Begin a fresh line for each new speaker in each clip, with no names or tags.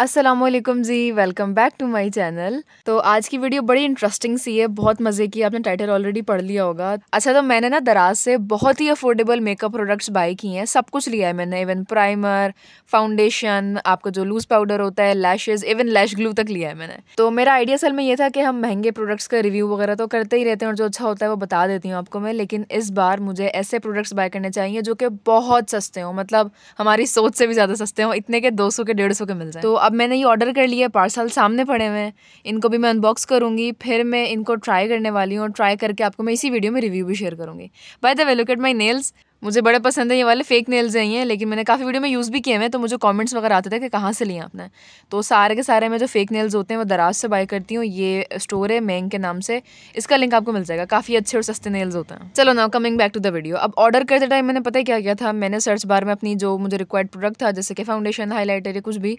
Aslam ji welcome back to my channel तो आज की वीडियो बड़ी इंटरेस्टिंग सी है बहुत मज़े की आपने टाइटल ऑलरेडी पढ़ लिया होगा अच्छा तो मैंने ना दराज से बहुत ही अफोर्डेबल मेकअप प्रोडक्ट्स बाई किए हैं सब कुछ लिया है मैंने इवन प्राइमर फाउंडेशन आपका जो लूज़ पाउडर होता है लैशेज़ इवन लैश ग्लू तक लिया है मैंने तो मेरा आइडिया असल में ये था कि हम महंगे प्रोडक्ट्स का रिव्यू वगैरह तो करते ही रहते हैं और जो अच्छा होता है वो बता देती हूँ आपको मैं लेकिन इस बार मुझे ऐसे प्रोडक्ट्स बाय करने चाहिए जो कि बहुत सस्ते हों मतलब हमारी सोच से भी ज़्यादा सस्ते हों इतने के दो के डेढ़ के मिल जाए तो अब मैंने ये ऑर्डर कर लिया पार्सल सामने पड़े हुए हैं इनको भी मैं अनबॉक्स करूँगी फिर मैं इनको ट्राई करने वाली हूँ और ट्राई करके आपको मैं इसी वीडियो में रिव्यू भी शेयर करूँगी by the way look at my nails मुझे बड़े पसंद है ये वाले फेक नेल्स हैं ये लेकिन मैंने काफ़ी वीडियो में यूज़ भी किए हैं तो मुझे कमेंट्स वगैरह आते थे कि कहाँ से लिए आपने तो सारे के सारे में जो फेक नेल्स होते हैं वो दराज से बाय करती हूँ ये स्टोर है मैंग के नाम से इसका लिंक आपको मिल जाएगा काफ़ी अच्छे और सस्ते नेल्स होते हैं चलो now coming back to the video अब ऑर्डर करते टाइम मैंने पता ही क्या किया था मैंने सर्च बार में अपनी जो मुझे रिक्वायर्ड प्रोडक्ट था जैसे कि फाउंडेशन हाईलाइटर या कुछ भी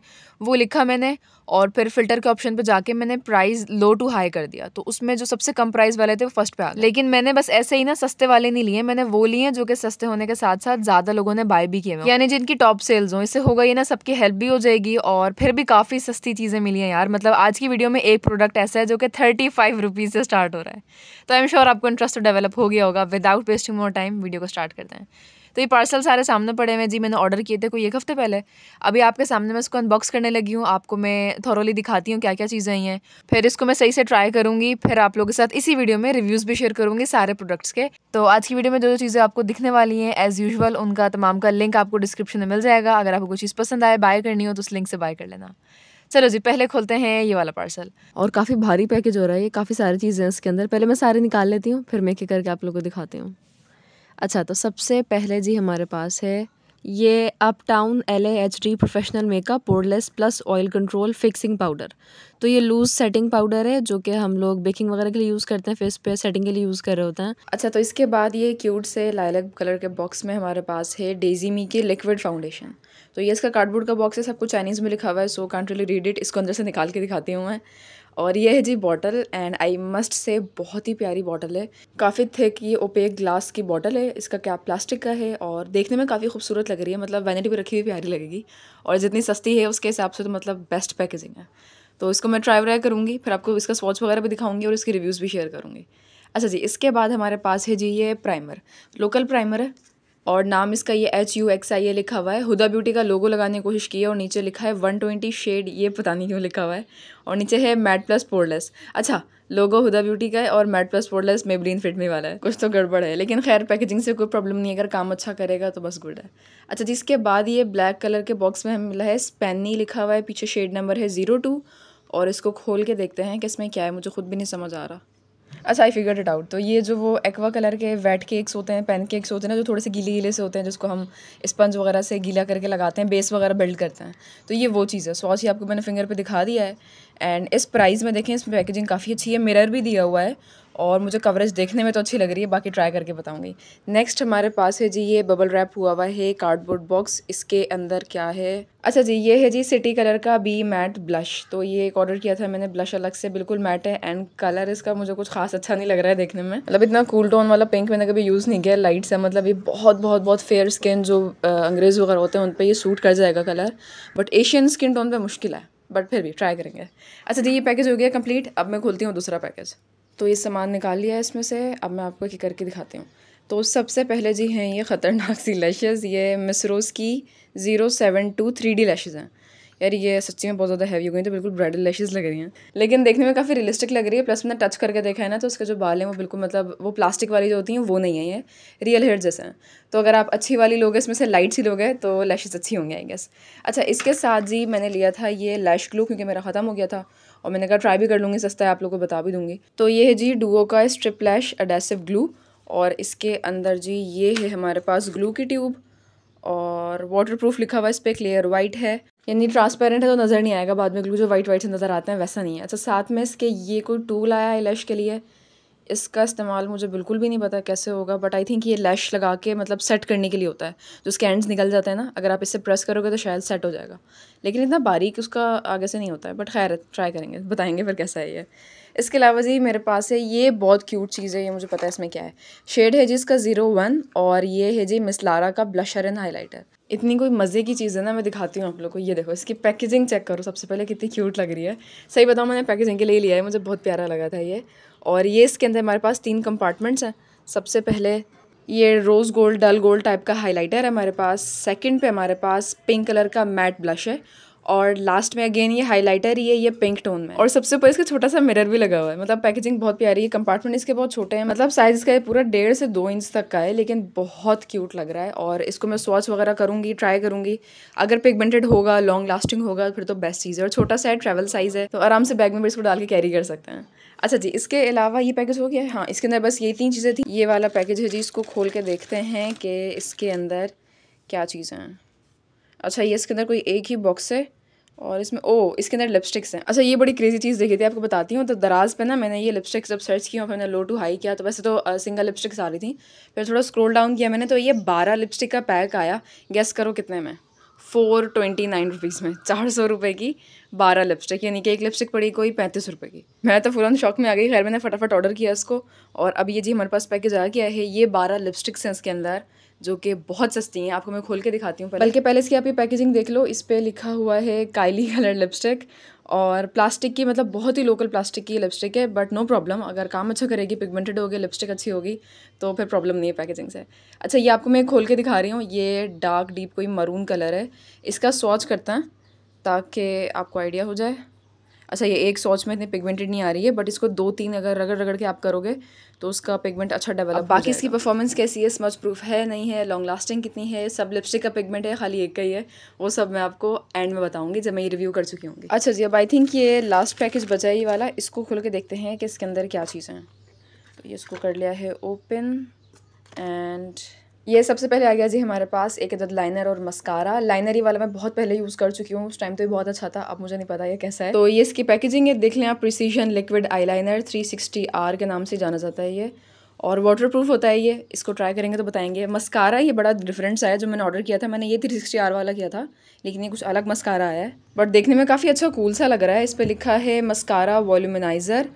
वो लिखा मैंने और फिर फिल्टर के ऑप्शन पर जाके मैंने प्राइस लो टू हाई कर दिया तो उसमें जो सबसे कम प्राइस वाले थे वो फर्स्ट पे आ लेकिन मैंने बस ऐसे ही ना सस्ते वाले नहीं लिए मैंने वो लिए जो कि सस्ते होने के साथ साथ ज़्यादा लोगों ने बाय भी किए हुए यानी जिनकी टॉप सेल्स हो इससे होगा ये ना सबकी हेल्प भी हो जाएगी और फिर भी काफ़ी सस्ती चीज़ें मिली हैं यार मतलब आज की वीडियो में एक प्रोडक्ट ऐसा है जो कि थर्टी फाइव रुपीज़ से स्टार्ट हो रहा है तो आई एम श्योर आपको इंटरेस्ट डेवलप तो हो गया होगा without wasting more time video को स्टार्ट करते हैं तो ये पार्सल सारे सामने पड़े हुए हैं जी मैंने ऑर्डर किए थे कोई एक हफ़्ते पहले अभी आपके सामने मैं इसको अनबॉक्स करने लगी हूँ आपको मैं थॉरली दिखाती हूँ क्या क्या चीज़ें आई हैं फिर इसको मैं सही से ट्राई करूँगी फिर आप लोगों के साथ इसी वीडियो में रिव्यूज़ भी शेयर करूँगी सारे प्रोडक्ट्स के तो आज की वीडियो में जो जो चीज़ें आपको दिखने वाली हैं एज़ यूजल उनका तमाम का लिंक आपको डिस्क्रिप्शन में मिल जाएगा अगर आपको कोई चीज़ पसंद आए बाय करनी हो तो उस लिंक से बाय कर लेना चलो जी पहले खोलते हैं ये वाला पार्सल और काफ़ी भारी पैकेज हो रहा है ये काफ़ी सारी चीज़ें इसके अंदर पहले मैं सारे निकाल लेती हूँ फिर मैं के करके आप लोग को दिखाती हूँ अच्छा तो सबसे पहले जी हमारे पास है ये up town L H D professional makeup poreless plus oil control fixing powder तो ये लूज सेटिंग पाउडर है जो कि हम लोग बेकिंग वगैरह के लिए यूज़ करते हैं फेस पे सेटिंग के लिए यूज़ कर रहे होते हैं अच्छा तो इसके बाद ये क्यूट से लाइलक कलर के बॉक्स में हमारे पास है डेजी मी के लिक्विड फाउंडेशन तो ये इसका कार्डबोर्ड का बॉक्स है सब कुछ चाइनीज़ में लिखा हुआ है सो कंट्रोली रीड इट इसको अंदर से निकाल के दिखाती हूँ मैं और ये है जी bottle and I must say बहुत ही प्यारी बॉटल है काफ़ी थिक ये ओपेक ग्लास की बॉटल है इसका कैप प्लास्टिक का है और देखने में काफ़ी खूबसूरत लग रही है मतलब वैनिटी पे रखी हुई प्यारी लगेगी और जितनी सस्ती है उसके हिसाब से तो मतलब बेस्ट पैकेजिंग है तो इसको मैं ट्राई व्राई करूँगी फिर आपको इसका स्वॉच वगैरह भी दिखाऊँगी और इसकी रिव्यूज़ भी शेयर करूँगी अच्छा जी इसके बाद हमारे पास है जी ये प्राइमर लोकल प्राइमर है और नाम इसका ये H U X I A लिखा हुआ है हुदा ब्यूटी का लोगो लगाने की कोशिश की है और नीचे लिखा है वन ट्वेंटी शेड ये पता नहीं क्यों लिखा हुआ है और नीचे है मैट प्लस पोरलेस अच्छा लोगो हुदा ब्यूटी का है और मैट प्लस पोरलेस मेबलिन ब्रीन में वाला है कुछ तो गड़बड़ है लेकिन खैर पैकेजिंग से कोई प्रॉब्लम नहीं अगर काम अच्छा करेगा तो बस गुड है अच्छा जी इसके बाद ये ब्लैक कलर के बॉक्स में हमें मिला है स्पेनी लिखा हुआ है पीछे शेड नंबर है ज़ीरो टू और इसको खोल के देखते हैं कि इसमें क्या है मुझे खुद भी नहीं समझ आ रहा अच्छा आई फिगर इट आउट तो ये जो वो एक्वा कलर के वेट केक्स होते हैं पेन केक्स होते हैं ना जो थोड़े से गीले गीले से होते हैं जिसको हम स्पंज वगैरह से गीला करके लगाते हैं बेस वगैरह बिल्ड करते हैं तो ये वो चीज़ है सॉस ही आपको मैंने फिंगर पे दिखा दिया है एंड इस प्राइस में देखें इसमें पैकेजिंग काफ़ी अच्छी है मिरर भी दिया हुआ है और मुझे कवरेज देखने में तो अच्छी लग रही है बाकी ट्राई करके बताऊँगी नेक्स्ट हमारे पास है जी ये बबल रैप हुआ हुआ है कार्डबोर्ड बॉक्स इसके अंदर क्या है अच्छा जी ये है जी सिटी कलर का बी मैट ब्लश तो ये एक ऑर्डर किया था मैंने ब्लश अलग से बिल्कुल मैट है एंड कलर इसका मुझे कुछ खास अच्छा नहीं लग रहा है देखने में मतलब इतना कूल टोन वाला पिंक मैंने कभी यूज़ नहीं किया लाइट से मतलब ये बहुत बहुत बहुत फेयर स्किन जो अंग्रेज़ वगैरह होते हैं उन पर ये सूट कर जाएगा colour but Asian skin tone पर मुश्किल है बट फिर भी ट्राई करेंगे अच्छा जी ये पैकेज हो गया कंप्लीट अब मैं खोलती हूँ दूसरा पैकेज तो ये सामान निकाल लिया है इसमें से अब मैं आपको एक करके दिखाती हूँ तो सबसे पहले जी हैं ये ख़तरनाक सी लैशेज़ ये मिसरोज़ की zero seven two three D lashes हैं यार ये सच्ची में बहुत ज़्यादा हैवी हो गई तो बिल्कुल ब्राइडल लैशेज़ लग रही हैं लेकिन देखने में काफ़ी रियलिस्टिक लग रही है प्लस मैंने टच करके देखा है ना तो उसके जो बाल हैं वो बिल्कुल मतलब वो प्लास्टिक वाली जो होती हैं वो नहीं है ये रियल हेयर जैसे हैं तो अगर आप अच्छी वाली लोगे इसमें से लाइट सी लोगे तो लैशेज़ अच्छी होंगे आई गेस अच्छा इसके साथ जी मैंने लिया था ये लैश ग्लू क्योंकि मेरा ख़त्म हो गया था और मैंने कहा ट्राई भी कर लूँगी सस्ता है आप लोगों को बता भी दूँगी तो ये है जी डुओ का स्ट्रिप लैश एडेसिव ग्लू और इसके अंदर जी ये है हमारे पास ग्लू की ट्यूब और वाटर प्रूफ लिखा हुआ इस पर क्लियर वाइट है यानी ट्रांसपेरेंट है तो नज़र नहीं आएगा बाद में ग्लू जो वाइट वाइट से नज़र आते हैं वैसा नहीं है अच्छा साथ में इसके ये कोई टूल आया है लश के लिए इसका इस्तेमाल मुझे बिल्कुल भी नहीं पता कैसे होगा बट आई थिंक ये लैश लगा के मतलब सेट करने के लिए होता है जो उसके एंड्स निकल जाते हैं ना अगर आप इससे प्रेस करोगे तो शायद सेट हो जाएगा लेकिन इतना बारीक उसका आगे से नहीं होता है बट खैर ट्राई करेंगे बताएंगे फिर कैसा है ये इसके अलावा जी मेरे पास है ये बहुत क्यूट चीज़ है ये मुझे पता है इसमें क्या है शेड है जी इसका ज़ीरो वन और ये है जी मिसलारा का ब्लशर एंड हाईलाइटर इतनी कोई मज़े की चीज़ है ना मैं दिखाती हूँ आप लोग को ये देखो इसकी पैकेजिंग चेक करो सबसे पहले कितनी क्यूट लग रही है सही बताओ मैंने पैकेजिंग के लिए लिया है मुझे बहुत प्यारा लगा था ये और ये इसके अंदर हमारे पास तीन कंपार्टमेंट्स हैं सबसे पहले ये rose gold dull gold type का हाइलाइटर है हमारे पास सेकंड पे हमारे पास पिंक कलर का मैट ब्लश है और लास्ट में अगेन ये हाइलाइटर ही है ये पिंक टोन में और सबसे ऊपर इसका छोटा सा मिरर भी लगा हुआ है मतलब पैकेजिंग बहुत प्यारी है कंपार्टमेंट इसके बहुत छोटे हैं मतलब साइज़ इसका पूरा डेढ़ से दो इंच तक का है लेकिन बहुत क्यूट लग रहा है और इसको मैं स्वॉच वगैरह करूँगी ट्राई करूँगी अगर पिगमेंटेड होगा लॉन्ग लास्टिंग होगा फिर तो बेस्ट चीज़ है और छोटा सा है साइज़ है तो आराम से बैग में भी इसको डाल के कैरी कर सकते हैं अच्छा जी इसके अलावा ये पैकेज हो गया है हाँ इसके अंदर बस ये तीन चीज़ें थी ये वाला पैकेज है जी इसको खोल के देखते हैं कि इसके अंदर क्या चीज़ें हैं अच्छा ये इसके अंदर कोई एक ही बॉक्स है और इसमें ओ इसके अंदर लिपस्टिक्स हैं अच्छा ये बड़ी क्रेजी चीज़ देखी थी आपको बताती हूँ तो दराज पे ना मैंने ये लिपस्टिक्स जब सर्च की और मैंने लो टू हाई किया तो वैसे तो सिंगल लिपस्टिक्स आ रही थी फिर थोड़ा स्क्रॉल डाउन किया मैंने तो ये बारह लिपस्टिक का पैक आया गेस करो कितने में फ़ोर ट्वेंटी नाइन रुपीज़ में चार सौ रुपये की बारह लिपस्टिक यानी कि एक लिपस्टिक पड़ी कोई पैंतीस रुपये की मैं तो फुल शॉक में आ गई खैर मैंने फटाफट ऑर्डर किया इसको और अब ये जी हमारे पास पैकेज आ गया है ये बारह लिपस्टिक्स हैं इसके अंदर जो कि बहुत सस्ती हैं आपको मैं खोल के दिखाती हूँ बल्कि पहले इसकी आप ये पैकेजिंग देख लो इस पर लिखा हुआ है काइली कलर लिपस्टिक और प्लास्टिक की मतलब बहुत ही लोकल प्लास्टिक की लिपस्टिक है बट नो प्रॉब्लम अगर काम अच्छा करेगी पिगमेंटेड होगी लिपस्टिक अच्छी होगी तो फिर प्रॉब्लम नहीं है पैकेजिंग से अच्छा ये आपको मैं खोल के दिखा रही हूँ ये डार्क डीप कोई मरून कलर है इसका स्वाच करता है ताकि आपको आइडिया हो जाए अच्छा ये एक सोच में इतनी पिगमेंटेड नहीं आ रही है बट इसको दो तीन अगर रगड़ रगड़ के आप करोगे तो उसका पिगमेंट अच्छा डेवलप बाकी इसकी परफॉर्मेंस कैसी है स्मच प्रूफ है नहीं है लॉन्ग लास्टिंग कितनी है सब लिपस्टिक का पिगमेंट है खाली एक का ही है वो सब मैं आपको एंड में बताऊंगी जब मैं ये रिव्यू कर चुकी हूँ अच्छा जी अब आई थिंक ये लास्ट पैकेज बचा ही वाला इसको खुल के देखते हैं कि इसके अंदर क्या चीज़ें हैं तो ये इसको कर लिया है ओपन एंड ये सबसे पहले आ गया जी हमारे पास एक अदद लाइनर और मस्कारा लाइनर ही वाला मैं बहुत पहले यूज़ कर चुकी हूँ उस टाइम तो ये बहुत अच्छा था अब मुझे नहीं पता ये कैसा है तो ये इसकी पैकेजिंग है देख लें आप precision liquid eyeliner three sixty R K नाम से जाना जाता है ये और वाटर प्रूफ होता है ये इसको ट्राई करेंगे तो बताएंगे मस्कारा ये बड़ा डिफरेंट आया जो मैंने ऑर्डर किया था मैंने ये थ्री सिक्सटी आर वाला किया था लेकिन ये कुछ अलग मस्कारा आया है बट देखने में काफ़ी अच्छा कूल सा लग रहा है इस पर लिखा है मस्कारा वॉल्यूमिनाइजर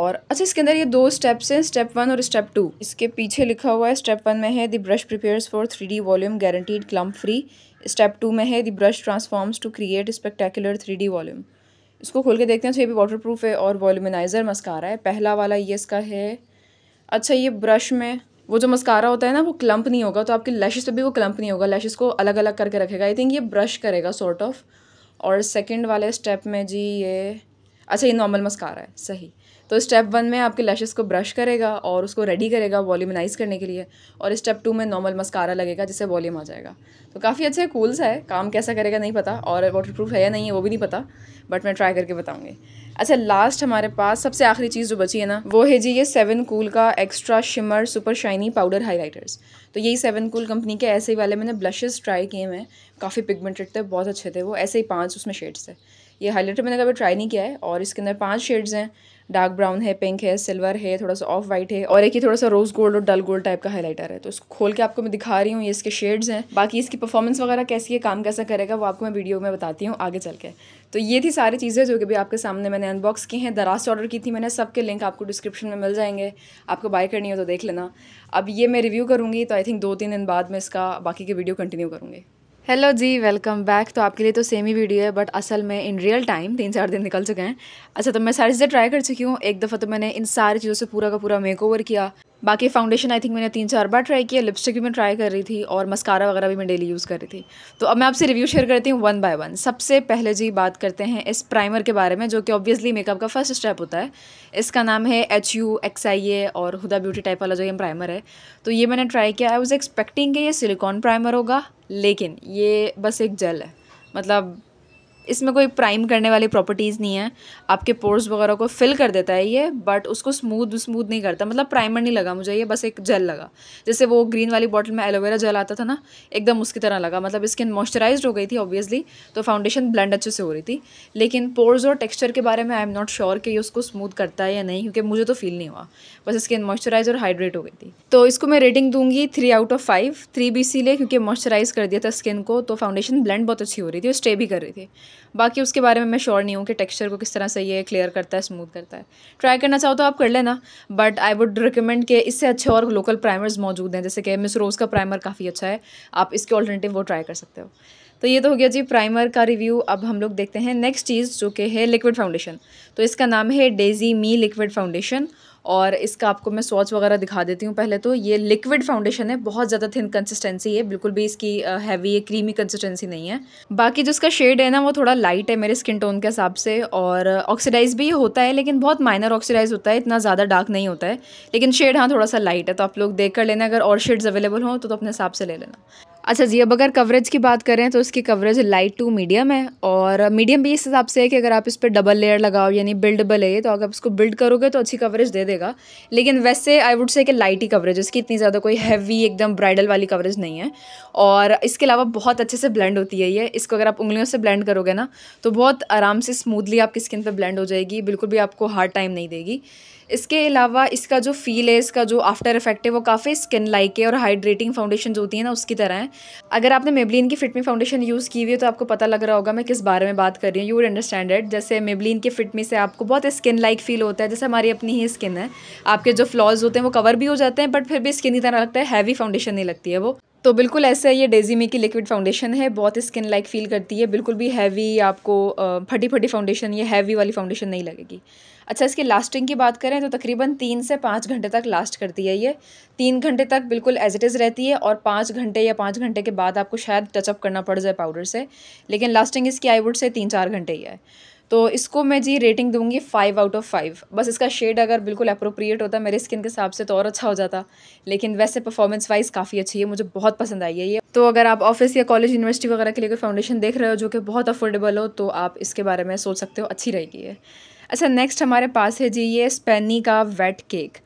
और अच्छा इसके अंदर ये दो स्टेप्स हैं स्टेप वन और स्टेप टू इसके पीछे लिखा हुआ है स्टेप वन में है the brush prepares for three D volume guaranteed clump free step two में है the brush transforms to create spectacular three D volume इसको खोल के देखते हैं तो ये भी वाटर प्रूफ है और वॉल्यूमिनाइजर मस्कारा है पहला वाला ये इसका है अच्छा ये ब्रश में वो जो मस्कारा होता है ना वो क्लम्प नहीं होगा तो आपके लैशेस पे भी वो क्लम्प नहीं होगा लैशेस को अलग अलग करके रखेगा आई थिंक ये ब्रश करेगा सॉर्ट ऑफ और सेकंड वाले स्टेप में जी ये अच्छा ये नॉर्मल मस्कारा है सही तो स्टेप वन में आपके लैशेस को ब्रश करेगा और उसको रेडी करेगा वॉल्यूमनाइज करने के लिए और स्टेप टू में नॉर्मल मस्कारा लगेगा जिससे वॉल्यूम आ जाएगा तो काफ़ी अच्छे कूल्स है काम कैसा करेगा नहीं पता और वाटर प्रूफ है या नहीं है वो भी नहीं पता बट मैं ट्राई करके बताऊँगी अच्छा लास्ट हमारे पास सबसे आखिरी चीज़ जो बची है ना वो है जी ये सेवन कूल का extra shimmer super shiny powder highlighters तो यही सेवन कूल कंपनी के ऐसे ही वाले मैंने ब्लशेस ट्राई किए हैं काफ़ी पिगमेंटेड थे बहुत अच्छे थे वो ऐसे ही पाँच उसमें शेड्स थे ये हाईलाइटर मैंने कभी ट्राई नहीं किया है और इसके अंदर पाँच शेड्स हैं डार्क ब्राउन है पिंक है सिल्वर है थोड़ा सा ऑफ वाइट है और एक ही थोड़ा सा रोज़ गोल्ड और डल गोल्ड टाइप का हाईलाइटर है तो इसको खोल के आपको मैं दिखा रही हूँ ये इसके शेड्स हैं बाकी इसकी परफॉर्मेंस वगैरह कैसी है काम कैसा करेगा वो आपको मैं वीडियो में बताती हूँ आगे चल के तो ये थी सारी चीज़ें जो कि भी आपके सामने मैंने अनबॉक्स की हैं दराज से ऑर्डर की थी मैंने सबके लिंक आपको डिस्क्रिप्शन में मिल जाएंगे आपको बाय करनी हो तो देख लेना अब ये मैं रिव्यू करूँगी तो आई थिंक दो तीन दिन बाद मैं इसका बाकी के वीडियो कंटिन्यू करूँगी हेलो जी वेलकम बैक तो आपके लिए तो सेम ही वीडियो है बट असल में इन रियल टाइम तीन चार दिन निकल चुके हैं अच्छा तो मैं सारी चीज़ें ट्राई कर चुकी हूँ एक दफ़ा तो मैंने इन सारी चीज़ों से पूरा का पूरा मेक ओवर किया बाकी फाउंडेशन आई थिंक मैंने तीन चार बार ट्राई किया लिपस्टिक भी मैं ट्राई कर रही थी और मस्कारा वगैरह भी मैं डेली यूज़ कर रही थी तो अब मैं आपसे रिव्यू शेयर करती हूँ वन बाय वन सबसे पहले जी बात करते हैं इस प्राइमर के बारे में जो कि ऑब्वियसली मेकअप का फर्स्ट स्टेप होता है इसका नाम है H U X I A और हुदा ब्यूटी टाइप वाला जो ये प्राइमर है तो ये मैंने ट्राई किया आई वॉज एक्सपेक्टिंग कि ये सिलिकॉन प्राइमर होगा लेकिन ये बस एक जल है मतलब इसमें कोई प्राइम करने वाली प्रॉपर्टीज़ नहीं है आपके पोर्स वगैरह को फिल कर देता है ये बट उसको स्मूथ स्मूथ नहीं करता मतलब प्राइमर नहीं लगा मुझे ये बस एक जेल लगा जैसे वो ग्रीन वाली बॉटल में एलोवेरा जेल आता था ना एकदम उसकी तरह लगा मतलब स्किन मॉइस्चराइज हो गई थी ऑब्वियसली तो फाउंडेशन ब्लेंड अच्छे से हो रही थी लेकिन पोर्स और टेक्स्चर के बारे में आई एम नॉट श्योर कि ये उसको स्मूथ करता है या नहीं क्योंकि मुझे तो फील नहीं हुआ बस स्किन मॉइस्चराइज और हाइड्रेट हो गई थी तो इसको मैं रेटिंग दूंगी थ्री आउट ऑफ फाइव थ्री सी ले क्योंकि मॉइस्चराइज कर दिया था स्किन को तो फाउंडेशन ब्लेंड बहुत अच्छी हो रही थी और स्टे भी कर रही थी बाकी उसके बारे में मैं श्योर नहीं हूँ कि टेक्सचर को किस तरह से ये क्लियर करता है स्मूथ करता है ट्राई करना चाहो तो आप कर लेना बट आई वुड रिकमेंड कि इससे अच्छे और लोकल प्राइमर्स मौजूद हैं जैसे कि मिस रोज़ का प्राइमर काफ़ी अच्छा है आप इसके ऑल्टरनेटिव वो ट्राई कर सकते हो तो ये तो हो गया जी प्राइमर का रिव्यू अब हम लोग देखते हैं नेक्स्ट चीज़ जो कि है लिक्विड फाउंडेशन तो इसका नाम है डेजी मी लिक्विड फाउंडेशन और इसका आपको मैं स्वाच वगैरह दिखा देती हूँ पहले तो ये लिक्विड फाउंडेशन है बहुत ज़्यादा थिन कंसिस्टेंसी है बिल्कुल भी इसकी हैवी है क्रीमी कंसिस्टेंसी नहीं है बाकी जो इसका शेड है ना वो थोड़ा लाइट है मेरे स्किन टोन के हिसाब से और ऑक्सीडाइज भी होता है लेकिन बहुत माइनर ऑक्सीडाइज होता है इतना ज़्यादा डार्क नहीं होता है लेकिन शेड हाँ थोड़ा सा लाइट है तो आप लोग देख कर लेना अगर और शेड्स अवेलेबल हों तो, तो अपने हिसाब से ले लेना अच्छा जी अब अगर कवरेज की बात करें तो इसकी कवरेज लाइट टू मीडियम है और मीडियम भी इस हिसाब से है कि अगर आप इस पर डबल लेयर लगाओ यानी बिल्डबल है तो अगर आप इसको बिल्ड करोगे तो अच्छी कवरेज दे देगा लेकिन वैसे आई वुड से कि लाइट ही कवरेज इसकी इतनी ज़्यादा कोई हैवी एकदम ब्राइडल वाली कवरेज नहीं है और इसके अलावा बहुत अच्छे से ब्लेंड होती है ये इसको अगर आप उंगलियों से ब्लेंड करोगे ना तो बहुत आराम से स्मूथली आपकी स्किन पर ब्लेंड हो जाएगी बिल्कुल भी आपको हार्ड टाइम नहीं देगी इसके अलावा इसका जो फील है इसका जो आफ्टर इफेक्ट है वो काफ़ी स्किन लाइक है और हाइड्रेटिंग फाउंडेशन होती है ना उसकी तरह है अगर आपने मेबलिन की फिटमी फाउंडेशन यूज़ की हुई है तो आपको पता लग रहा होगा मैं किस बारे में बात कर रही हूँ यू वुड अंडरस्टैंड इट जैसे मेबलिन की फिटमी से आपको बहुत स्किन लाइक फील होता है जैसे हमारी अपनी ही स्किन है आपके जो फ्लॉज होते हैं वो कवर भी हो जाते हैं बट फिर भी स्किन की तरह लगता है हैवी फाउंडेशन नहीं लगती है वो तो बिल्कुल ऐसे ये डेजी मे की लिक्विड फाउंडेशन है बहुत स्किन लाइक फील करती है बिल्कुल भी हैवी आपको फटी फटी फाउंडेशन ये हैवी वाली फाउंडेशन नहीं लगेगी अच्छा इसकी लास्टिंग की बात करें तो तकरीबन तीन से पाँच घंटे तक लास्ट करती है ये तीन घंटे तक बिल्कुल एज इट इज़ रहती है और पाँच घंटे या पाँच घंटे के बाद आपको शायद टचअप करना पड़ जाए पाउडर से लेकिन लास्टिंग इसकी आई वुड से तीन चार घंटे ही है तो इसको मैं जी रेटिंग दूंगी फ़ाइव आउट ऑफ फाइव बस इसका शेड अगर बिल्कुल अप्रोप्रिएट होता मेरे स्किन के हिसाब से तो और अच्छा हो जाता लेकिन वैसे परफॉर्मेंस वाइज काफ़ी अच्छी है मुझे बहुत पसंद आई है ये तो अगर आप ऑफिस या कॉलेज यूनिवर्सिटी वगैरह के लिए कोई फाउंडेशन देख रहे हो जो कि बहुत अफोर्डेबल हो तो आप इसके बारे में सोच सकते हो अच्छी रहेगी ये अच्छा नेक्स्ट हमारे पास है जी ये स्पेनी का वेट केक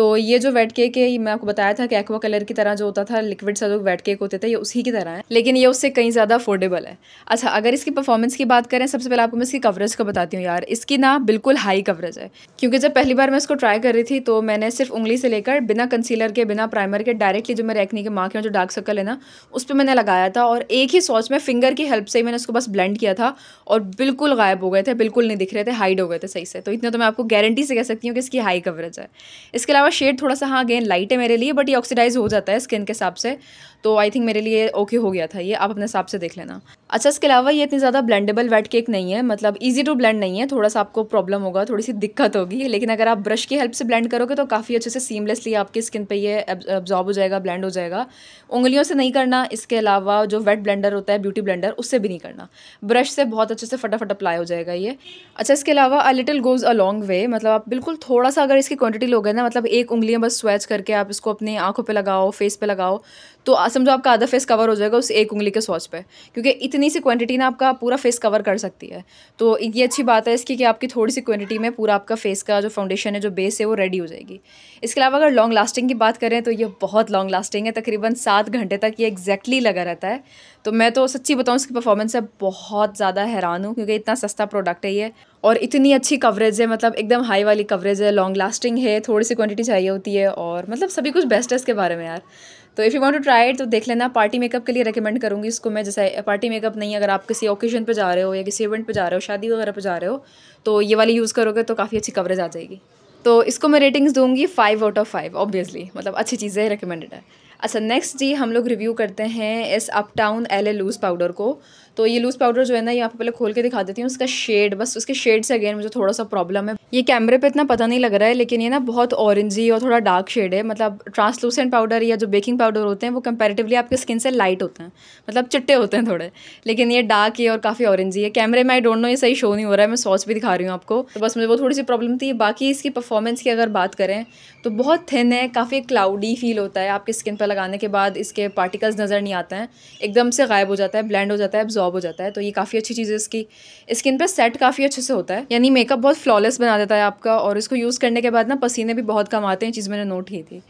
तो ये जो वेट केक है मैं आपको बताया था कि एक्वा कलर की तरह जो होता था लिक्विड सा जो वेट केक होते थे ये उसी की तरह है लेकिन ये उससे कहीं ज़्यादा अफोर्डेबल है अच्छा अगर इसकी परफॉर्मेंस की बात करें सबसे पहले आपको मैं इसकी कवरेज का बताती हूँ यार इसकी ना बिल्कुल हाई कवरेज है क्योंकि जब पहली बार मैं इसको ट्राई कर रही थी तो मैंने सिर्फ उंगली से लेकर बिना कंसीलर के बिना प्राइमर के डायरेक्टली जो मेरे एक्नी के माँ के जो डार्क सर्कल है ना उस पर मैंने लगाया था और एक ही सॉच में फिंगर की हेल्प से ही मैंने उसको बस ब्लेंड किया था और बिल्कुल गायब हो गए थे बिल्कुल नहीं दिख रहे थे हाइड हो गए थे सही से तो इतना तो मैं आपको गारंटी से कह सकती हूँ कि इसकी हाई कवरेज है इसके अलावा शेड थोड़ा सा हाँ अगेन लाइट है मेरे लिए बट ये ऑक्सीडाइज हो जाता है स्किन के हिसाब से तो आई थिंक मेरे लिए ओके हो गया था ये आप अपने हिसाब से देख लेना अच्छा इसके अलावा ये इतनी ज़्यादा ब्लेंडेबल वेट केक नहीं है मतलब ईजी टू ब्लेंड नहीं है थोड़ा सा आपको प्रॉब्लम होगा थोड़ी सी दिक्कत होगी लेकिन अगर आप ब्रश की हेल्प से ब्लेंड करोगे तो काफ़ी अच्छे से सीमलेसली आपकी स्किन पर ये अब्जॉर्ब हो जाएगा ब्लेंड हो जाएगा उंगलियों से नहीं करना इसके अलावा जो वेट ब्लेंडर होता है ब्यूटी ब्लेंडर उससे भी नहीं करना ब्रश से बहुत अच्छे से फटाफट अप्लाई हो जाएगा ये अच्छा इसके अलावा a little goes a long way मतलब आप बिल्कुल थोड़ा सा अगर इसकी क्वान्टिटी लोगे ना मतलब एक उंगलियाँ बस स्वैच करके आप इसको अपनी आँखों पर लगाओ फेस पर लगाओ तो समझो आपका आधा फेस कवर हो जाएगा उस एक उंगली के सॉच पे क्योंकि इतनी सी क्वांटिटी ना आपका पूरा फेस कवर कर सकती है तो ये अच्छी बात है इसकी कि आपकी थोड़ी सी क्वांटिटी में पूरा आपका फेस का जो फाउंडेशन है जो बेस है वो रेडी हो जाएगी इसके अलावा अगर लॉन्ग लास्टिंग की बात करें तो ये बहुत लॉन्ग लास्टिंग है तकरीबन सात घंटे तक ये एग्जैक्टली लगा रहता है तो मैं तो सच्ची बताऊँ इसकी परफॉर्मेंस से बहुत ज़्यादा हैरान हूँ क्योंकि इतना सस्ता प्रोडक्ट है ये और इतनी अच्छी कवरेज है मतलब एकदम हाई वाली कवरेज है लॉन्ग लास्टिंग है थोड़ी सी क्वांटिटी चाहिए होती है और मतलब सभी कुछ बेस्ट है इसके बारे में यार तो if you want to try it तो देख लेना पार्टी मेकअप के लिए रिकमेंड करूँगी इसको मैं जैसे पार्टी मेकअप नहीं अगर आप किसी ओकेजन पर जा रहे हो या किसी इवेंट पर जा रहे हो शादी वगैरह पर जा रहे हो तो ये वाली यूज़ करोगे तो काफ़ी अच्छी कवरेज आ जाएगी तो इसको मैं रेटिंग्स दूंगी five out of five obviously मतलब अच्छी चीज़ें रिकमेंडेड है अच्छा नेक्स्ट जी हम लोग रिव्यू करते हैं इस uptown L A loose powder को तो ये लूज़ पाउडर जो है ना यहाँ पे पहले खोल के दिखा देती हूँ उसका शेड बस उसके शेड से अगेन मुझे थोड़ा सा प्रॉब्लम है ये कैमरे पे इतना पता नहीं लग रहा है लेकिन ये ना बहुत ऑरेंजी और थोड़ा डार्क शेड है मतलब ट्रांसलूसेंट पाउडर या जो बेकिंग पाउडर होते हैं वो कंपेरेटिवली आपके स्किन से लाइट होते हैं मतलब चिट्टे होते हैं थोड़े लेकिन ये डार्क है और काफ़ी ऑरेंजी है कैमरे में आई डोंट नो ये सही शो नहीं हो रहा है मैं सॉस भी दिखा रही हूँ आपको तो बस मुझे वो थोड़ी सी प्रॉब्लम थी बाकी इसकी परफॉर्मेंस की अगर बात करें तो बहुत थिन है काफ़ी क्लाउडी फील होता है आपकी स्किन पर लगाने के बाद इसके पार्टिकल्स नज़र नहीं आते हैं एकदम से गायब हो जाता है ब्लैंड हो जाता है एब्जॉर्व अब्जॉर्ब हो जाता है तो ये काफ़ी अच्छी चीज़ है इसकी स्किन पर सेट काफ़ी अच्छे से होता है यानी मेकअप बहुत फ्लॉलेस बना देता है आपका और इसको यूज़ करने के बाद ना पसीने भी बहुत कम आते हैं चीज़ मैंने नोट की थी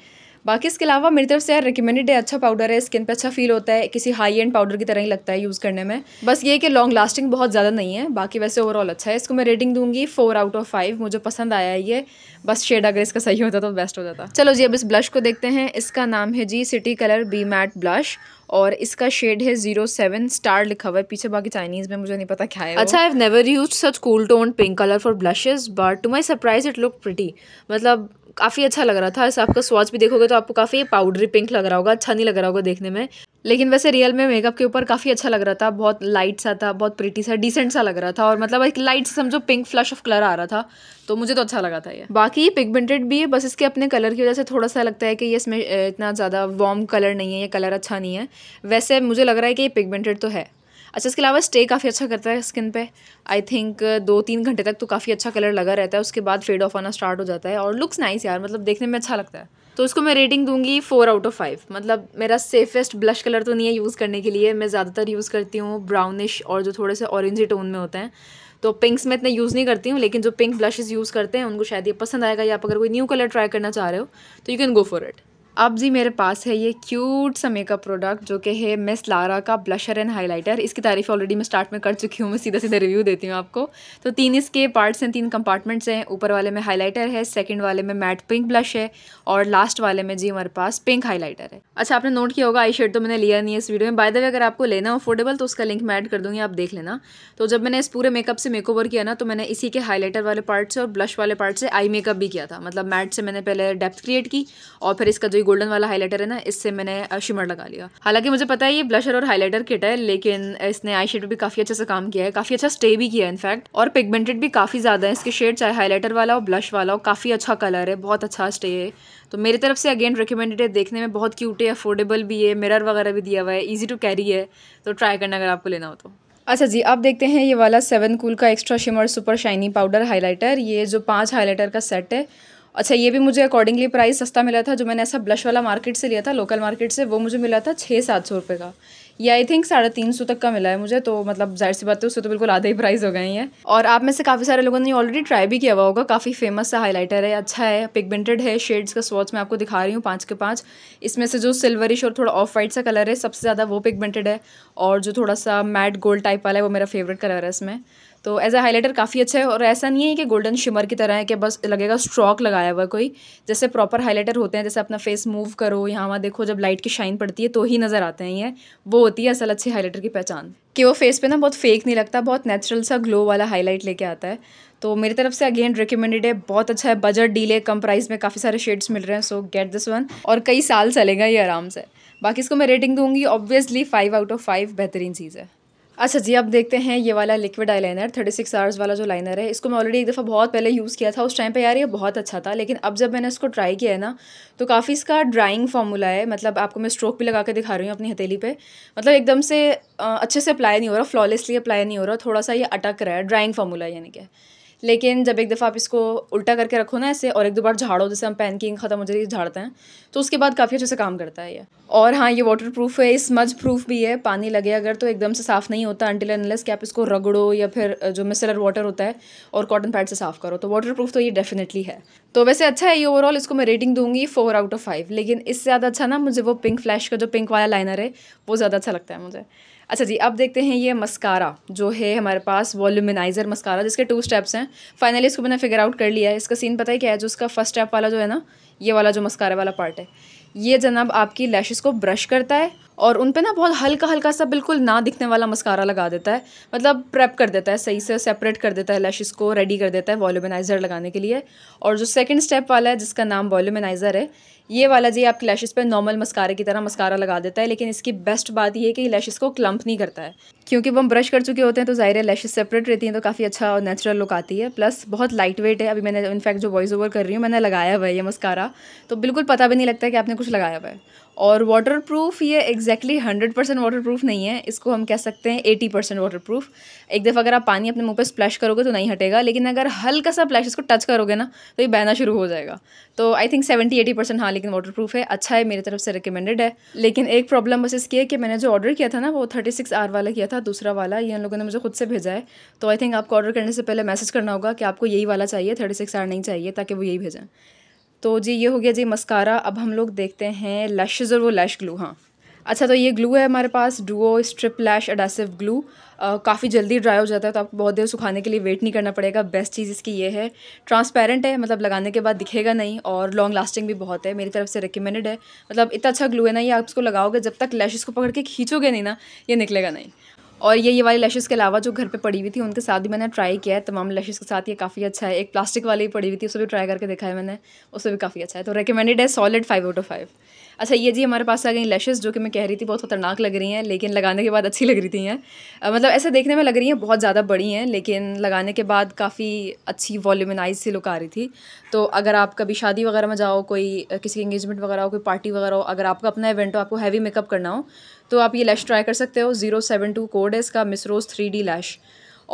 बाकी इसके अलावा मेरी तरफ से यार रिकमेंडेड है अच्छा पाउडर है स्किन पे अच्छा फील होता है किसी हाई एंड पाउडर की तरह ही लगता है यूज़ करने में बस ये कि लॉन्ग लास्टिंग बहुत ज़्यादा नहीं है बाकी वैसे ओवरऑल अच्छा है इसको मैं रेटिंग दूंगी फोर आउट ऑफ फाइव मुझे पसंद आया ये बस शेड अगर इसका सही होता तो बेस्ट हो जाता चलो जी अब इस ब्लश को देखते हैं इसका नाम है जी city colour be matte blush और इसका शेड है जीरो सेवन स्टार लिखा हुआ है पीछे बाकी चाइनीज में मुझे नहीं पता क्या है अच्छा I have never use such cool tone pink colour for blushes but to my surprise it look pretty मतलब काफ़ी अच्छा लग रहा था ऐसे आपका स्वाच भी देखोगे तो आपको काफ़ी पाउडरी पिंक लग रहा होगा अच्छा नहीं लग रहा होगा देखने में लेकिन वैसे रियल में मेकअप के ऊपर काफ़ी अच्छा लग रहा था बहुत लाइट सा था बहुत प्रिटी सा डिसेंट सा लग रहा था और मतलब एक लाइट समझो पिंक फ्लश ऑफ कलर आ रहा था तो मुझे तो अच्छा लगा था ये बाकी पिगमेंटेड भी है बस इसके अपने कलर की वजह से थोड़ा सा लगता है कि ये इसमें इतना ज़्यादा वार्म कलर नहीं है ये कलर अच्छा नहीं है वैसे मुझे लग रहा है कि ये पिगमेंटेड तो है अच्छा इसके अलावा स्टे काफ़ी अच्छा करता है स्किन पे आई थिंक दो तीन घंटे तक तो काफ़ी अच्छा कलर लगा रहता है उसके बाद फेड ऑफ आना स्टार्ट हो जाता है और लुक्स नाइस यार मतलब देखने में अच्छा लगता है तो उसको मैं रेटिंग दूंगी फोर आउट ऑफ फाइव मतलब मेरा सेफेस्ट ब्लश कलर तो नहीं है यूज़ करने के लिए मैं ज़्यादातर यूज़ करती हूँ ब्राउनिश और जो थोड़े से ऑरेंजी टोन में होते हैं तो पिंक्स मैं इतने यूज़ नहीं करती हूँ लेकिन जो पिंक ब्लशेज़ यूज़ करते हैं उनको शायद ये पसंद आएगा या आप अगर कोई न्यू कलर ट्राई करना चाह रहे हो तो you can go for it अब जी मेरे पास है ये क्यूट सा मेकअप प्रोडक्ट जो कि है मिस लारा का ब्लशर एंड हाइलाइटर इसकी तारीफ ऑलरेडी मैं स्टार्ट में कर चुकी हूँ मैं सीधा सीधा रिव्यू देती हूँ आपको तो तीन इसके पार्ट्स हैं तीन कंपार्टमेंट्स हैं ऊपर वाले में हाइलाइटर है सेकंड वाले में मैट पिंक ब्लश है और लास्ट वाले में जी हमारे पास पिंक हाईलाइटर है अच्छा आपने नोट किया होगा आई शेड तो मैंने लिया नहीं है इस वीडियो में बाय द वे अगर आपको लेना अफोर्डेबल तो उसका लिंक मैं ऐड कर दूँगी आप देख लेना तो जब मैंने इस पूरे मेकअप से मेक किया ना तो मैंने इसी के हाईलाइटर वाले पार्ट से और ब्लश वाले पार्ट से आई मेकअप भी किया था मतलब मैट से मैंने पहले डेप्थ क्रिएट की और फिर इसका जो गोल्डन वाला हाईलाइटर है ना इससे मैंने शिमर लगा लिया हालांकि मुझे पता है ये ब्लशर और हाईलाइटर किट है लेकिन इसने आई शेड भी काफ़ी अच्छे से काम किया है काफ़ी अच्छा स्टे भी किया है इनफैक्ट और पिगमेंटेड भी काफ़ी ज़्यादा है इसके शेड चाहे हाईलाइटर वाला हो ब्लश वाला हो काफ़ी अच्छा कलर है बहुत अच्छा स्टे है तो मेरी तरफ से अगेन रिकमेंडेड है देखने में बहुत क्यूट है अफोर्डेबल भी है मिरर वगैरह भी दिया हुआ है ईजी टू कैरी है तो ट्राई करना अगर आपको लेना हो तो अच्छा जी आप देखते हैं ये वाला सेवन कूल का extra shimmer super shiny powder highlighter ये जो पांच हाईलाइटर का सेट है अच्छा ये भी मुझे अकॉर्डिंगली प्राइस सस्ता मिला था जो मैंने ऐसा ब्लश वाला मार्केट से लिया था लोकल मार्केट से वो मुझे मिला था छः सात सौ रुपये का ये आई थिंक साढ़े तीन सौ तक का मिला है मुझे तो मतलब जाहिर सी बात है उससे तो बिल्कुल आधा ही प्राइस हो गए हैं और आप में से काफ़ी सारे लोगों ने ऑलरेडी ट्राई भी किया हुआ होगा काफ़ी फेमस सा हाईलाइटर है अच्छा है पिगमेंटेड है शेड्स का स्वॉच मैं आपको दिखा रही हूँ पाँच के पाँच इसमें से जो सिल्वरिश और थोड़ा ऑफ वाइट सा कलर है सबसे ज़्यादा वो पिगमेंटेड है और जो थोड़ा सा मैट गोल्ड टाइप वाला है वो मेरा फेवरेट कलर है इसमें तो एज अ हाईलाइटर काफ़ी अच्छा है और ऐसा नहीं है कि गोल्डन शिमर की तरह है कि बस लगेगा स्ट्रॉक लगाया हुआ कोई जैसे प्रॉपर हाईलाइटर होते हैं जैसे अपना फेस मूव करो यहाँ वहाँ देखो जब लाइट की शाइन पड़ती है तो ही नज़र आते हैं ये वो होती है असल अच्छी हाईलाइटर की पहचान कि वो फेस पे ना बहुत फेक नहीं लगता बहुत नेचुरल सा ग्लो वाला हाईलाइट लेके आता है तो मेरी तरफ से अगेन रिकमेंडेड है बहुत अच्छा है बजट डील है कम प्राइस में काफ़ी सारे शेड्स मिल रहे हैं सो गेट दिस वन और कई साल चलेगा ये आराम से बाकी इसको मैं रेटिंग दूंगी obviously five out of five बेहतरीन चीज़ है अच्छा जी अब देखते हैं ये वाला liquid eyeliner thirty six hours वाला जो लाइनर है इसको मैं ऑलरेडी एक दफ़ा बहुत पहले यूज़ किया था उस टाइम पे यार ये बहुत अच्छा था लेकिन अब जब मैंने इसको ट्राई किया है ना तो काफ़ी इसका ड्राइंग फॉर्मूला है मतलब आपको मैं स्ट्रोक भी लगा के दिखा रही हूँ अपनी हथेली पर मतलब एकदम से अच्छे से अप्लाई नहीं हो रहा फ्लॉलेसली अप्लाई नहीं हो रहा थोड़ा सा ये अटक रहा है ड्राइंग फार्मूला यानी कि लेकिन जब एक दफ़ा आप इसको उल्टा करके रखो ना ऐसे और एक दो बार झाड़ो जैसे हम पैनकिंग ख़त्म हो जाती है झाड़ते हैं तो उसके बाद काफ़ी अच्छे से काम करता है ये और हाँ ये वाटर प्रूफ है स्मज प्रूफ भी है पानी लगे अगर तो एकदम से साफ़ नहीं होता अंटिल एनलेस कि आप इसको रगड़ो या फिर जो मिसलर वाटर होता है और कॉटन पैड से साफ़ करो तो वाटर प्रूफ तो ये डेफिनेटली है तो वैसे अच्छा है ये ओवरऑल इसको मैं रेटिंग दूंगी फोर आउट ऑफ फाइव लेकिन इससे ज़्यादा अच्छा ना मुझे वो पिंक फ्लैश का जो पिंक वाला लाइनर है वो ज़्यादा अच्छा लगता है मुझे अच्छा जी अब देखते हैं ये मस्कारा जो है हमारे पास वॉल्यूमिनाइज़र मस्कारा जिसके टू स्टेप्स हैं फाइनली इसको मैंने फिगर आउट कर लिया है इसका सीन पता ही क्या है जो उसका फर्स्ट स्टेप वाला जो है ना ये वाला जो मस्कारा वाला पार्ट है ये जनाब आपकी लैशेज़ को ब्रश करता है और उन पर ना बहुत हल्का हल्का सा बिल्कुल ना दिखने वाला मस्कारा लगा देता है मतलब प्रेप कर देता है सही से सेपरेट कर देता है लैशेज़ को रेडी कर देता है वॉल्यूमनाइज़र लगाने के लिए और जो सेकंड स्टेप वाला है जिसका नाम वॉल्यूमनाइज़र है ये वाला जी आपके लैशेज़ पे नॉर्मल मस्कारे की तरह मस्कारा लगा देता है लेकिन इसकी बेस्ट बात यह है कि लैशेज़ को क्लम्प नहीं करता है क्योंकि हम ब्रश कर चुके होते हैं तो ज़ाहिर है लैशेज़ सेपरेट रहती हैं तो काफ़ी अच्छा और नेचुरल लुक आती है प्लस बहुत लाइट वेट है अभी मैंने इनफैक्ट जो वॉइस ओवर कर रही हूँ मैंने लगाया हुआ है ये मस्कारा तो बिल्कुल पता भी नहीं लगता कि आपने कुछ लगाया हुआ है और वाटर प्रूफ ये exactly hundred percent waterproof नहीं है इसको हम कह सकते हैं एटी परसेंट वाटर प्रूफ एक दफ़ा अगर आप पानी अपने मुंह पे स्प्लैश करोगे तो नहीं हटेगा लेकिन अगर हल्का सा स्प्लैश इसको टच करोगे ना तो ये बहना शुरू हो जाएगा तो I think seventy eighty percent हाँ लेकिन वाटर प्रूफ है अच्छा है मेरी तरफ से रिकमेंडेड है लेकिन एक प्रॉब्लम बस इसकी है कि मैंने जो ऑर्डर किया था ना वो थर्टी सिक्स आर वाला किया था दूसरा वाला ये उन लोगों ने मुझे खुद से भेजा है तो आई थिंक आपको ऑर्डर करने से पहले मैसेज करना होगा कि आपको यही वाला चाहिए थर्टी सिक्स आर नहीं चाहिए ताकि वो यही भेजें तो जी ये हो गया जी मस्कारा अब हम लोग देखते हैं लैशेज़ और वो लैश ग्लू हाँ अच्छा तो ये ग्लू है हमारे पास duo strip lash adhesive glue काफ़ी जल्दी ड्राई हो जाता है तो आपको बहुत देर सुखाने के लिए वेट नहीं करना पड़ेगा बेस्ट चीज़ इसकी ये है ट्रांसपेरेंट है मतलब लगाने के बाद दिखेगा नहीं और लॉन्ग लास्टिंग भी बहुत है मेरी तरफ से रिकमेंडेड है मतलब इतना अच्छा ग्लू है ना ये आप इसको लगाओगे जब तक लैशेज़ को पकड़ के खींचोगे नहीं ना ये निकलेगा नहीं और ये ये वाली लैशेज़ के अलावा जो घर पे पड़ी हुई थी उनके साथ भी मैंने ट्राई किया है तमाम लैशेज़ के साथ ये काफ़ी अच्छा है एक प्लास्टिक वाली पड़ी हुई थी उसे भी ट्राई करके देखा है मैंने उसे भी काफ़ी अच्छा है तो रिकमेंडेड है solid five out of five अच्छा ये जी हमारे पास आ गई लैशेज़ जो कि मैं कह रही थी बहुत खतरनाक लग रही हैं लेकिन लगाने के बाद अच्छी लग रही थी हैं मतलब ऐसे देखने में लग रही हैं बहुत ज़्यादा बड़ी हैं लेकिन लगाने के बाद काफ़ी अच्छी वॉल्यूमनाइज सी लुक आ रही थी तो अगर आप कभी शादी वगैरह में जाओ कोई किसी इंगेजमेंट वगैरह हो कोई पार्टी वगैरह हो अगर आपका अपना इवेंट हो आपको हैवी मेकअप करना हो तो आप ये लैश ट्राई कर सकते हो जीरो सेवन टू कोड है इसका मिसरोज थ्री डी लैश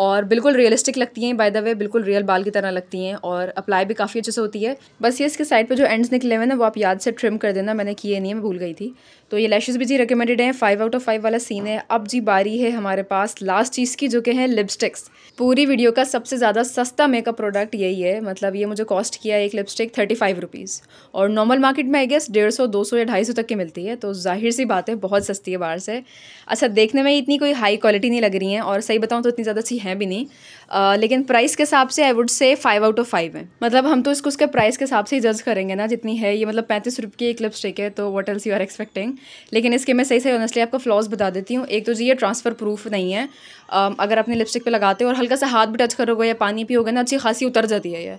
और बिल्कुल रियलिस्टिक लगती हैं बाय द वे बिल्कुल रियल बाल की तरह लगती हैं और अप्लाई भी काफ़ी अच्छे से होती है बस ये इसके साइड पर जो एंड्स निकले हुए ना वो आप याद से ट्रिम कर देना मैंने किए नहीं है मैं भूल गई थी तो ये लैशेज़ भी जी रिकमेंडेड हैं फाइव आउट ऑफ फाइव वाला सीन है अब जी बारी है हमारे पास लास्ट चीज़ की जो कि है लिपस्टिक्स पूरी वीडियो का सबसे ज़्यादा सस्ता मेकअप प्रोडक्ट यही है मतलब ये मुझे कॉस्ट किया एक लिपस्टिक थर्टी फाइव रुपीज़ और नॉर्मल मार्केट में आई गेस डेढ़ सौ दो सौ या ढाई सौ तक की मिलती है तो जाहिर सी बात है बहुत सस्ती है बाहर से अच्छा देखने में इतनी कोई हाई क्वालिटी नहीं लग रही है और सही बताऊँ तो इतनी ज़्यादा अच्छी हैं भी नहीं आ, लेकिन प्राइस के हिसाब से I would say five out of five है मतलब हम तो इसको उसके प्राइस के हिसाब से ही जज करेंगे ना जितनी है ये मतलब पैंतीस रुपये की एक लिपस्टिक है तो what else you are expecting लेकिन इसके मैं सही सही ऑनेस्टली आपको फ्लॉज बता देती हूँ एक तो जी ये ट्रांसफ़र प्रूफ नहीं है अगर अपने लिपस्टिक पे लगाते हो और हल्का सा हाथ भी टच करोगे या पानी पियोगे ना अच्छी खासी उतर जाती है ये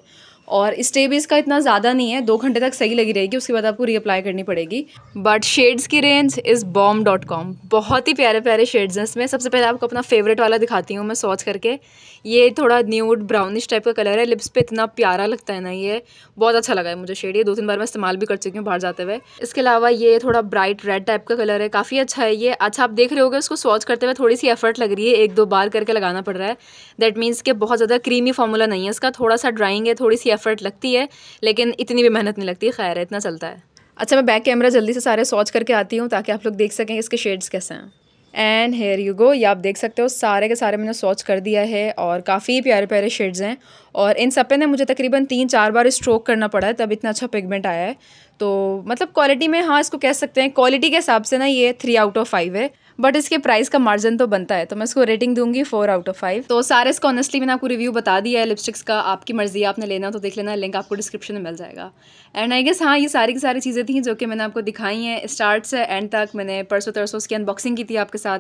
और स्टे भी इसका इतना ज़्यादा नहीं है दो घंटे तक सही लगी रहेगी उसके बाद आपको रीअप्लाई करनी पड़ेगी बट शेड्स की range is bomb dot com बहुत ही प्यारे प्यारे शेड्स हैं इसमें सबसे पहले आपको अपना फेवरेट वाला दिखाती हूँ मैं सॉच करके ये थोड़ा न्यूड ब्राउनिश टाइप का कलर है लिप्स पे इतना प्यारा लगता है ना ये बहुत अच्छा लगा है मुझे शेड ये दो तीन बार मैं इस्तेमाल भी कर चुकी हूँ बाहर जाते हुए इसके अलावा ये थोड़ा ब्राइट रेड टाइप का कलर है काफ़ी अच्छा है ये अच्छा आप देख रहे हो उसको सॉच करते हुए थोड़ी सी एफर्ट लग रही है एक दो बार करके लगाना पड़ रहा है दैट मीन्स कि बहुत ज़्यादा क्रीमी फॉर्मूला नहीं है इसका थोड़ा सा ड्राइंग है थोड़ी सी एफ़र्ट लगती है लेकिन इतनी भी मेहनत नहीं लगती खैर है इतना चलता है अच्छा मैं बैक कैमरा जल्दी से सारे सॉच करके आती हूँ ताकि आप लोग देख सकें इसके शेड्स कैसे हैं एंड हेयर यू गो ये आप देख सकते हो सारे के सारे मैंने सॉच कर दिया है और काफ़ी प्यारे प्यारे शेड्स हैं और इन सब पे ना मुझे तकरीबन तीन चार बार स्ट्रोक करना पड़ा है तब इतना अच्छा पिगमेंट आया है तो मतलब क्वालिटी में हाँ इसको कह सकते हैं क्वालिटी के हिसाब से ना ये थ्री आउट ऑफ फाइव है बट इसके प्राइस का मार्जिन तो बनता है तो मैं इसको रेटिंग दूंगी फोर आउट ऑफ फाइव तो सारे इसको ऑनस्टली मैंने आपको रिव्यू बता दिया है लिपस्टिक्स का आपकी मर्जी आपने लेना तो देख लेना लिंक आपको डिस्क्रिप्शन में मिल जाएगा एंड आई गेस हाँ ये सारी की सारी चीज़ें थी जो कि मैंने आपको दिखाई हैं स्टार्ट से एंड तक मैंने परसों तरसों उसकी अनबॉक्सिंग की थी आपके साथ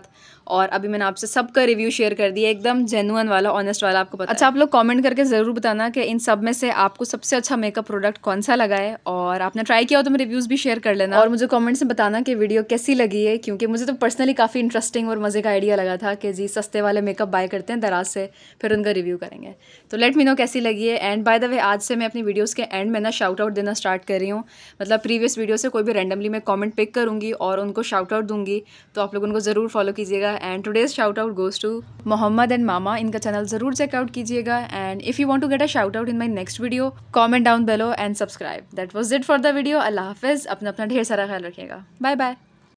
और अभी मैंने आपसे सबका रिव्यू शेयर कर दिया एकदम जेनुअन वाला ऑनेस्ट वाला आपको पता अच्छा आप लोग कॉमेंट करके ज़रूर बताना कि इन सब में से आपको सबसे अच्छा मेकअप प्रोडक्ट कौन सा लगा है और आपने ट्राई किया हो तो मैं रिव्यूज़ भी शेयर कर लेना और मुझे कॉमेंट से बताना कि वीडियो कैसी लगी है क्योंकि मुझे तो पर्सनली काफ़ी इंटरेस्टिंग और मज़े का आइडिया लगा था कि जी सस्ते वाले मेकअप बाय करते हैं दराज से फिर उनका रिव्यू करेंगे तो लेट मी नो कैसी लगी है एंड बाय द वे आज से मैं अपनी वीडियोस के एंड में ना शाउट आउट देना स्टार्ट कर रही हूँ मतलब प्रीवियस वीडियो से कोई भी रैंडमली मैं कॉमेंट पिक करूँगी और उनको शाउट आउट दूंगी तो आप लोग उनको ज़रूर फॉलो कीजिएगा and today's shout out goes to Mohammed and मामा इनका चैनल ज़रूर चेकआउट कीजिएगा and if you want to get a shout out in my next video comment down below and subscribe that was it for the video अल्लाह हाफिज़ अपना अपना ढेर सारा ख्याल रखिएगा बाय बाय